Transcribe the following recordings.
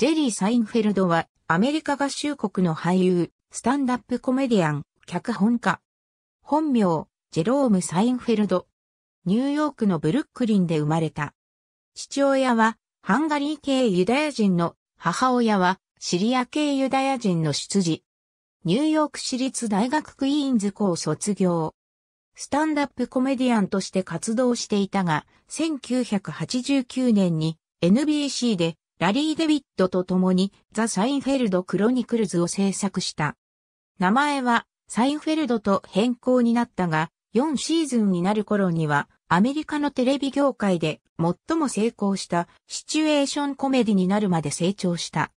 ジェリー・サインフェルドはアメリカ合衆国の俳優、スタンダップコメディアン、脚本家。本名、ジェローム・サインフェルド。ニューヨークのブルックリンで生まれた。父親はハンガリー系ユダヤ人の母親はシリア系ユダヤ人の出自。ニューヨーク市立大学クイーンズ校卒業。スタンダップコメディアンとして活動していたが、1989年に NBC でラリー・デビッドと共にザ・サインフェルド・クロニクルズを制作した。名前はサインフェルドと変更になったが、4シーズンになる頃にはアメリカのテレビ業界で最も成功したシチュエーションコメディになるまで成長した。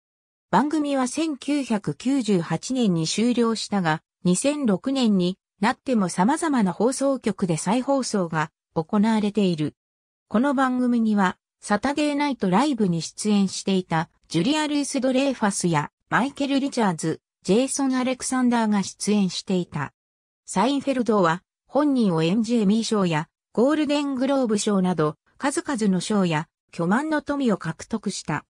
番組は1998年に終了したが、2006年になっても様々な放送局で再放送が行われている。この番組にはサタデーナイトライブに出演していたジュリア・ルイス・ドレーファスやマイケル・リチャーズ、ジェイソン・アレクサンダーが出演していた。サインフェルドは本人を演じエミー賞やゴールデングローブ賞など数々の賞や巨万の富を獲得した。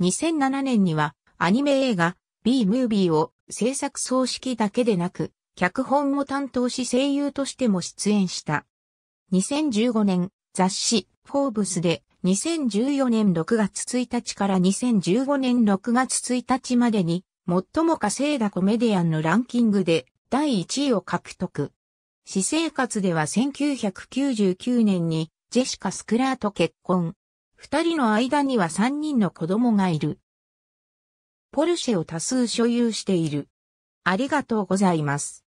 2007年にはアニメ映画 B ムービーを制作総指揮だけでなく脚本も担当し声優としても出演した。2015年雑誌フォーブスで2014年6月1日から2015年6月1日までに、最も稼いだコメディアンのランキングで第1位を獲得。私生活では1999年にジェシカ・スクラーと結婚。二人の間には三人の子供がいる。ポルシェを多数所有している。ありがとうございます。